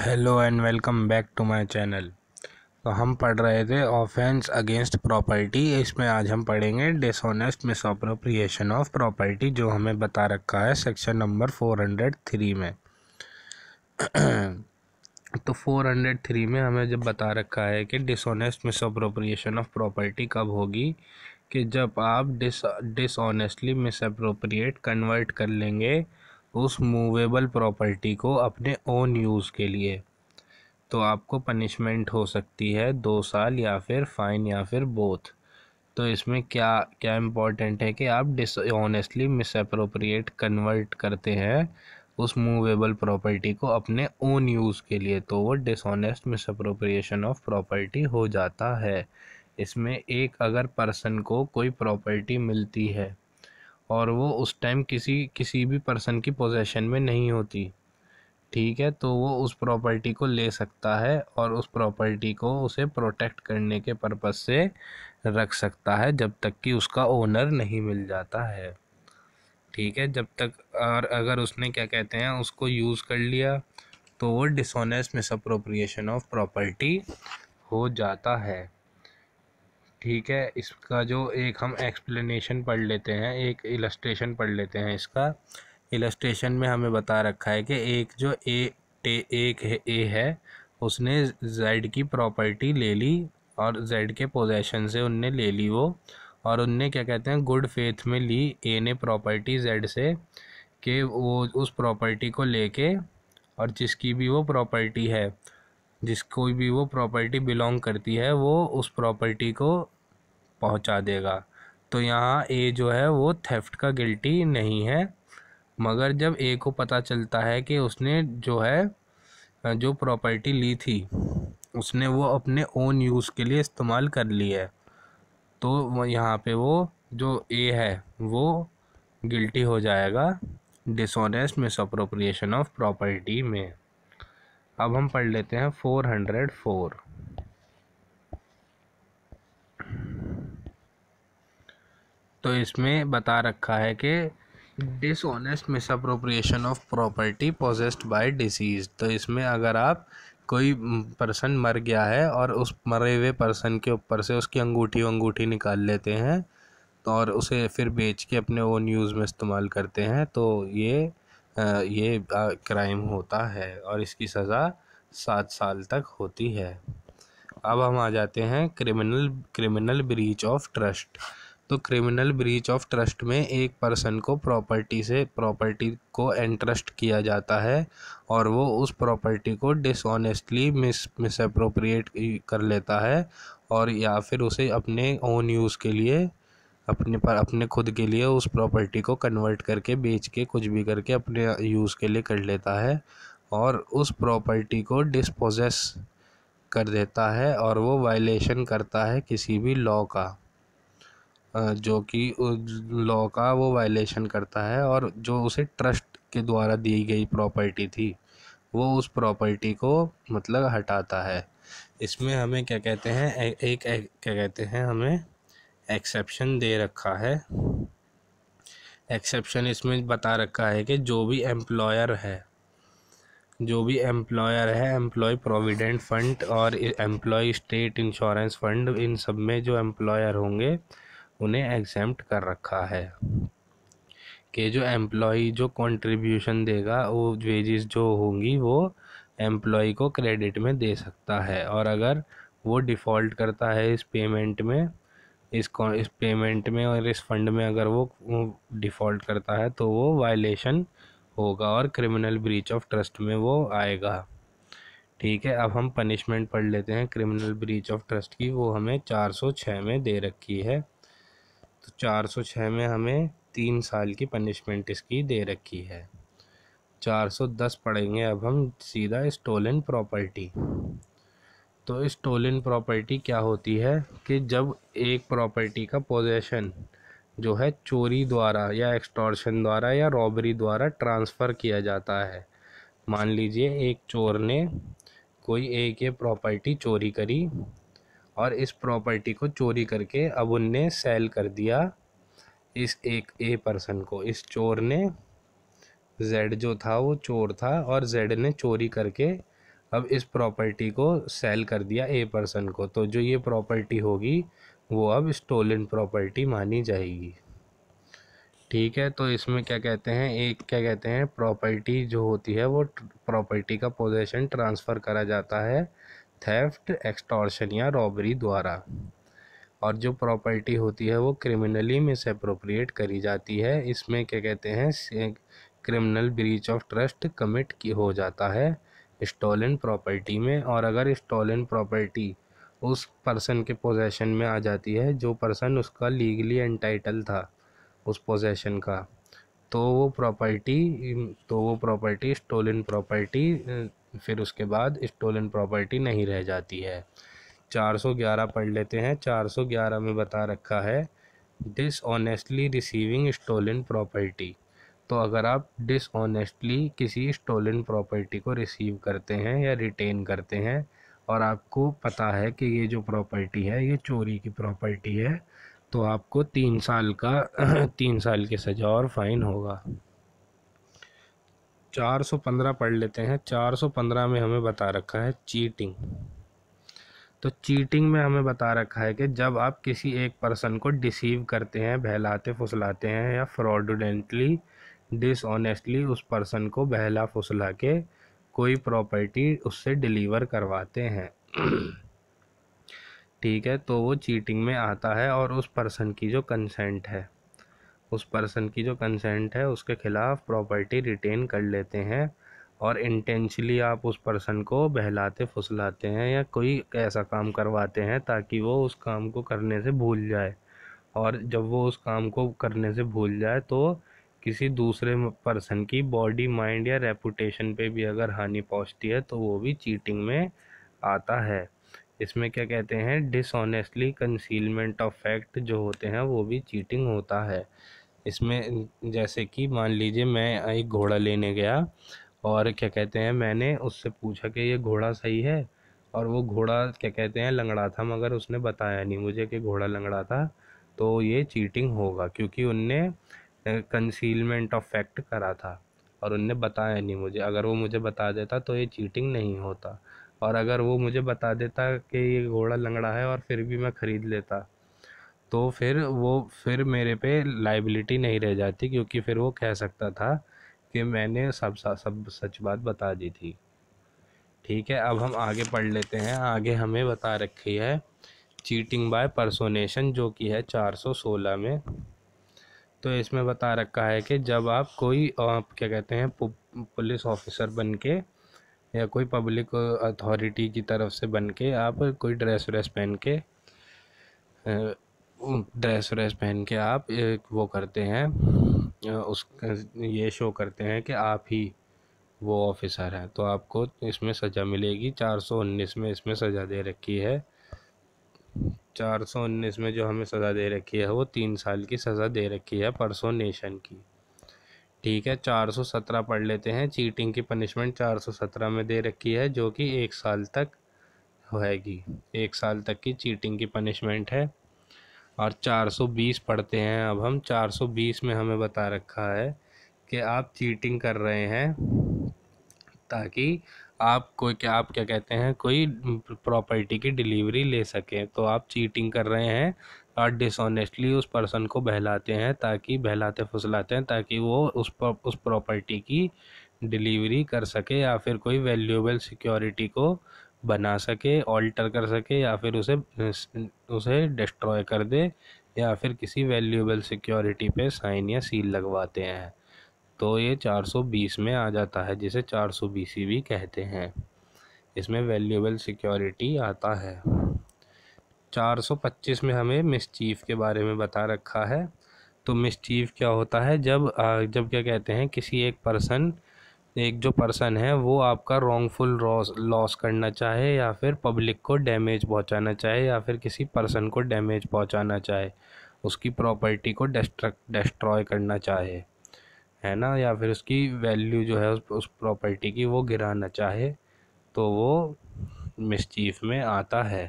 hello and welcome back to my channel तो हम पढ़ रहे थे ऑफेंस अगेंस्ट प्रॉपर्टी इसमें आज हम पढ़ेंगे डिसऑनेस्ट मिसअप्रोप्रिएशन ऑफ प्रॉपर्टी जो हमें बता रखा है section number four hundred three में तो फोर हंड्रेड थ्री में हमें जब बता रखा है कि डिसऑनेस्ट मिसअप्रोप्रिएशन ऑफ प्रॉपर्टी कब होगी कि जब आप डिस डिसऑनेस्टली मिसअप्रोप्रिएट कन्वर्ट कर लेंगे उस मूवेबल प्रॉपर्टी को अपने ओन यूज़ के लिए तो आपको पनिशमेंट हो सकती है दो साल या फिर फ़ाइन या फिर बोथ तो इसमें क्या क्या इम्पोर्टेंट है कि आप डिसऑनेस्टली मिसअप्रोप्रिएट कन्वर्ट करते हैं उस मूवेबल प्रॉपर्टी को अपने ओन यूज़ के लिए तो वो डिसऑनेस्ट मिसअप्रोप्रिएशन ऑफ प्रॉपर्टी हो जाता है इसमें एक अगर पर्सन को कोई प्रॉपर्टी मिलती है और वो उस टाइम किसी किसी भी पर्सन की पोजेशन में नहीं होती ठीक है तो वो उस प्रॉपर्टी को ले सकता है और उस प्रॉपर्टी को उसे प्रोटेक्ट करने के पर्पज़ से रख सकता है जब तक कि उसका ओनर नहीं मिल जाता है ठीक है जब तक और अगर उसने क्या कहते हैं उसको यूज़ कर लिया तो वो डिसोनेस्ट मिसअप्रोप्रिएशन ऑफ प्रॉपर्टी हो जाता है ठीक है इसका जो एक हम एक्सप्लेनेशन पढ़ लेते हैं एक इलस्ट्रेशन पढ़ लेते हैं इसका इलस्ट्रेशन में हमें बता रखा है कि एक जो ए टे एक है ए है उसने जेड की प्रॉपर्टी ले ली और जेड के पोजेशन से उनने ले ली वो और उनने क्या कहते हैं गुड फेथ में ली ए ने प्रॉपर्टी जेड से कि वो उस प्रॉपर्टी को लेके और जिसकी भी वो प्रॉपर्टी है जिसको भी वो प्रॉपर्टी बिलोंग करती है वो उस प्रॉपर्टी को पहुंचा देगा तो यहाँ ए जो है वो थेफ्ट का गिल्टी नहीं है मगर जब ए को पता चलता है कि उसने जो है जो प्रॉपर्टी ली थी उसने वो अपने ओन यूज़ के लिए इस्तेमाल कर ली है तो यहाँ पे वो जो ए है वो गिल्टी हो जाएगा डिसऑनेस्ट मिसअप्रोप्रिएशन ऑफ प्रॉपर्टी में अब हम पढ़ लेते हैं फोर हंड्रेड फोर तो इसमें बता रखा है कि dishonest misappropriation of property possessed by deceased तो इसमें अगर आप कोई पर्सन मर गया है और उस मरे हुए पर्सन के ऊपर से उसकी अंगूठी अंगूठी निकाल लेते हैं तो और उसे फिर बेच के अपने वो न्यूज़ में इस्तेमाल करते हैं तो ये ये क्राइम होता है और इसकी सज़ा सात साल तक होती है अब हम आ जाते हैं criminal criminal breach of trust तो क्रिमिनल ब्रीच ऑफ ट्रस्ट में एक पर्सन को प्रॉपर्टी से प्रॉपर्टी को एंट्रस्ट किया जाता है और वो उस प्रॉपर्टी को डिसऑनेस्टली मिस मिसअप्रोप्रिएट कर लेता है और या फिर उसे अपने ओन यूज़ के लिए अपने पर अपने खुद के लिए उस प्रॉपर्टी को कन्वर्ट करके बेच के कुछ भी करके अपने यूज़ के लिए कर लेता है और उस प्रॉपर्टी को डिस्पोजेस कर देता है और वो वायलेशन करता है किसी भी लॉ का जो कि लॉ का वो वायलेशन करता है और जो उसे ट्रस्ट के द्वारा दी गई प्रॉपर्टी थी वो उस प्रॉपर्टी को मतलब हटाता है इसमें हमें क्या कहते हैं एक, एक, एक क्या कहते हैं हमें एक्सेप्शन दे रखा है एक्सेप्शन इसमें बता रखा है कि जो भी एम्प्लॉयर है जो भी एम्प्लॉयर है एम्प्लॉय प्रोविडेंट फ़ंड और एम्प्लॉय स्टेट इंश्योरेंस फ़ंड इन सब में जो एम्प्लॉयर होंगे उन्हें एग्जेम्प्ट कर रखा है कि जो एम्प्लॉय जो कंट्रीब्यूशन देगा वो वेजेस जो होंगी वो एम्प्लॉय को क्रेडिट में दे सकता है और अगर वो डिफ़ॉल्ट करता है इस पेमेंट में इस इस पेमेंट में और इस फंड में अगर वो डिफ़ॉल्ट करता है तो वो वायलेशन होगा और क्रिमिनल ब्रीच ऑफ ट्रस्ट में वो आएगा ठीक है अब हम पनिशमेंट पढ़ लेते हैं क्रिमिनल ब्रीच ऑफ ट्रस्ट की वो हमें 406 में दे रखी है तो 406 में हमें तीन साल की पनिशमेंट इसकी दे रखी है 410 पढ़ेंगे अब हम सीधा स्टोलन प्रॉपर्टी तो स्टोलन प्रॉपर्टी क्या होती है कि जब एक प्रॉपर्टी का पोजेशन जो है चोरी द्वारा या एक्सटॉर्शन द्वारा या रॉबरी द्वारा ट्रांसफ़र किया जाता है मान लीजिए एक चोर ने कोई एक ये प्रॉपर्टी चोरी करी और इस प्रॉपर्टी को चोरी करके अब उनने सेल कर दिया इस एक ए पर्सन को इस चोर ने जेड जो था वो चोर था और जेड ने चोरी करके अब इस प्रॉपर्टी को सेल कर दिया ए पर्सन को तो जो ये प्रॉपर्टी होगी वो अब स्टोलन प्रॉपर्टी मानी जाएगी ठीक है तो इसमें क्या कहते हैं एक क्या कहते हैं प्रॉपर्टी जो होती है वो प्रॉपर्टी का पोजेशन ट्रांसफ़र करा जाता है थेफ्ट एक्सटॉर्शन या रॉबरी द्वारा और जो प्रॉपर्टी होती है वो क्रिमिनली अप्रोप्रिएट करी जाती है इसमें क्या कहते हैं criminal breach of trust commit की हो जाता है स्टॉलन प्रॉपर्टी में और अगर स्टॉलन प्रॉपर्टी उस पर्सन के पोजेसन में आ जाती है जो पर्सन उसका लीगली एंटाइटल था उस पोजेसन का तो वो प्रॉपर्टी तो वो प्रॉपर्टी स्टोलन प्रॉपर्टी फिर उसके बाद स्टोलन प्रॉपर्टी नहीं रह जाती है 411 पढ़ लेते हैं 411 में बता रखा है डिसऑनेस्टली रिसीविंग स्टोलन प्रॉपर्टी तो अगर आप डिसऑनेस्टली किसी स्टोलन प्रॉपर्टी को रिसीव करते हैं या रिटेन करते हैं और आपको पता है कि ये जो प्रॉपर्टी है ये चोरी की प्रॉपर्टी है तो आपको तीन साल का तीन साल की सज़ा और फाइन होगा 415 पढ़ लेते हैं 415 में हमें बता रखा है चीटिंग तो चीटिंग में हमें बता रखा है कि जब आप किसी एक पर्सन को डिसीव करते हैं बहलाते फुसलाते हैं या फ्रॉडेंटली डिसऑनेस्टली उस पर्सन को बहला फुसला के कोई प्रॉपर्टी उससे डिलीवर करवाते हैं ठीक है तो वो चीटिंग में आता है और उस पर्सन की जो कंसेंट है उस पर्सन की जो कंसेंट है उसके ख़िलाफ़ प्रॉपर्टी रिटेन कर लेते हैं और इंटेंशली आप उस पर्सन को बहलाते फुसलाते हैं या कोई ऐसा काम करवाते हैं ताकि वो उस काम को करने से भूल जाए और जब वो उस काम को करने से भूल जाए तो किसी दूसरे पर्सन की बॉडी माइंड या रेपुटेशन पे भी अगर हानि पहुंचती है तो वो भी चीटिंग में आता है इसमें क्या कहते हैं डिसऑनेस्टली कंसीलमेंट ऑफ फैक्ट जो होते हैं वो भी चीटिंग होता है इसमें जैसे कि मान लीजिए मैं एक घोड़ा लेने गया और क्या कहते हैं मैंने उससे पूछा कि ये घोड़ा सही है और वो घोड़ा क्या कहते हैं लंगड़ा था मगर उसने बताया नहीं मुझे कि घोड़ा लंगड़ा था तो ये चीटिंग होगा क्योंकि उनने कंसीलमेंट ऑफ फैक्ट करा था और उनने बताया नहीं मुझे अगर वो मुझे बता देता तो ये चीटिंग नहीं होता और अगर वो मुझे बता देता कि ये घोड़ा लंगड़ा है और फिर भी मैं ख़रीद लेता तो फिर वो फिर मेरे पे लाइबिलिटी नहीं रह जाती क्योंकि फिर वो कह सकता था कि मैंने सब सब सच बात बता दी थी ठीक है अब हम आगे पढ़ लेते हैं आगे हमें बता रखी है चीटिंग बाय परसोनेशन जो कि है 416 में तो इसमें बता रखा है कि जब आप कोई आप क्या कहते हैं पुलिस ऑफिसर बन के या कोई पब्लिक अथॉरिटी की तरफ से बन के आप कोई ड्रेस व्रेस पहन के ड्रेस व्रेस पहन के आप वो करते हैं उस ये शो करते हैं कि आप ही वो ऑफिसर हैं तो आपको इसमें सज़ा मिलेगी चार सौ उन्नीस में इसमें सज़ा दे रखी है चार सौ उन्नीस में जो हमें सज़ा दे रखी है वो तीन साल की सज़ा दे रखी है परसों नेशन की ठीक है चार सौ सत्रह पढ़ लेते हैं चीटिंग की पनिशमेंट चार सौ सत्रह में दे रखी है जो कि एक साल तक होएगी एक साल तक की चीटिंग की पनिशमेंट है और चार सौ बीस पढ़ते हैं अब हम चार सौ बीस में हमें बता रखा है कि आप चीटिंग कर रहे हैं ताकि आप कोई क्या आप क्या कहते हैं कोई प्रॉपर्टी की डिलीवरी ले सकें तो आप चीटिंग कर रहे हैं और डिसऑनेस्टली उस पर्सन को बहलाते हैं ताकि बहलाते फुसलाते हैं ताकि वो उस उस प्रॉपर्टी की डिलीवरी कर सके या फिर कोई वैल्यूएबल सिक्योरिटी को बना सके ऑल्टर कर सके या फिर उसे उसे डिस्ट्रॉय कर दे या फिर किसी वैल्यूएबल सिक्योरिटी पे साइन या सील लगवाते हैं तो ये 420 में आ जाता है जिसे 420 भी कहते हैं इसमें वैल्यूबल सिक्योरिटी आता है 425 में हमें मिसचीफ के बारे में बता रखा है तो मिसचीफ क्या होता है जब जब क्या कहते हैं किसी एक पर्सन एक जो पर्सन है वो आपका रॉन्गफुल लॉस करना चाहे या फिर पब्लिक को डैमेज पहुंचाना चाहे या फिर किसी पर्सन को डैमेज पहुंचाना चाहे उसकी प्रॉपर्टी को डिस्ट्रक डिस्ट्रॉय करना चाहे है ना या फिर उसकी वैल्यू जो है उस, उस प्रॉपर्टी की वो गिराना चाहे तो वो मिसचीफ में आता है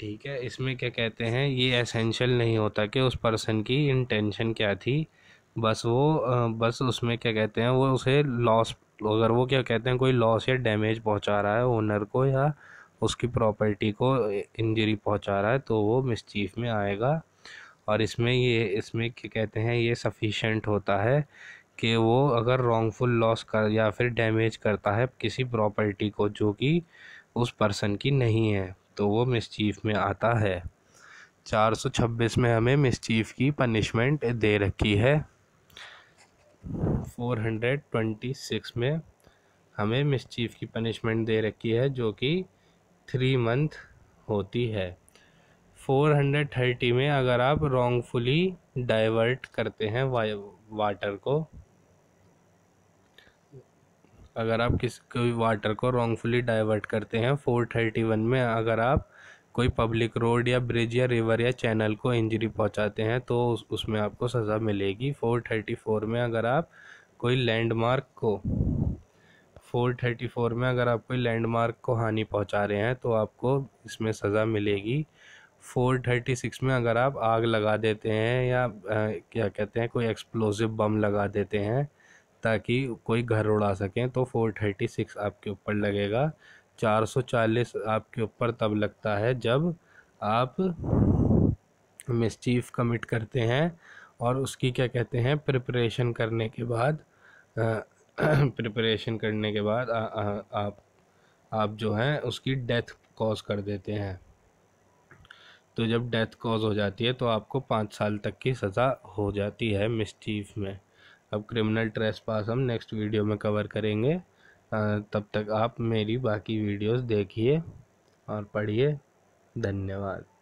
ठीक है इसमें क्या कहते हैं ये एसेंशियल नहीं होता कि उस पर्सन की इंटेंशन क्या थी बस वो बस उसमें क्या कहते हैं वो उसे लॉस अगर वो क्या कहते हैं कोई लॉस या डैमेज पहुंचा रहा है ओनर को या उसकी प्रॉपर्टी को इंजरी पहुंचा रहा है तो वो मिसचीफ में आएगा और इसमें ये इसमें क्या कहते हैं ये सफिशेंट होता है कि वो अगर रॉन्गफुल लॉस कर या फिर डैमेज करता है किसी प्रॉपर्टी को जो कि उस पर्सन की नहीं है तो वो मिसचीफ में आता है 426 में हमें मिसचीफ की पनिशमेंट दे रखी है 426 में हमें मिसचीफ की पनिशमेंट दे रखी है जो कि थ्री मंथ होती है 430 में अगर आप रॉन्गफुली डाइवर्ट करते हैं वाटर को अगर आप किसी कोई वाटर को रॉन्गफुली डाइवर्ट करते हैं 431 में अगर आप कोई पब्लिक रोड या ब्रिज या रिवर या चैनल को इंजरी पहुंचाते हैं तो उस, उसमें आपको सज़ा मिलेगी 434 में अगर आप कोई लैंडमार्क को 434 में अगर आप कोई लैंडमार्क को हानि पहुंचा रहे हैं तो आपको इसमें सज़ा मिलेगी फोर थर्टी सिक्स में अगर आप आग लगा देते हैं या आ, क्या कहते हैं कोई एक्सप्लोसिव बम लगा देते हैं ताकि कोई घर उड़ा सकें तो फोर थर्टी सिक्स आपके ऊपर लगेगा चार सौ चालीस आपके ऊपर तब लगता है जब आप मिसचीफ कमिट करते हैं और उसकी क्या कहते हैं प्रिपरेशन करने के बाद प्रिपरेशन करने के बाद आ, आ, आ, आप आप जो हैं उसकी डेथ कॉज कर देते हैं तो जब डेथ कॉज हो जाती है तो आपको पाँच साल तक की सज़ा हो जाती है मिस्टीफ में अब क्रिमिनल ट्रेस पास हम नेक्स्ट वीडियो में कवर करेंगे तब तक आप मेरी बाकी वीडियोस देखिए और पढ़िए धन्यवाद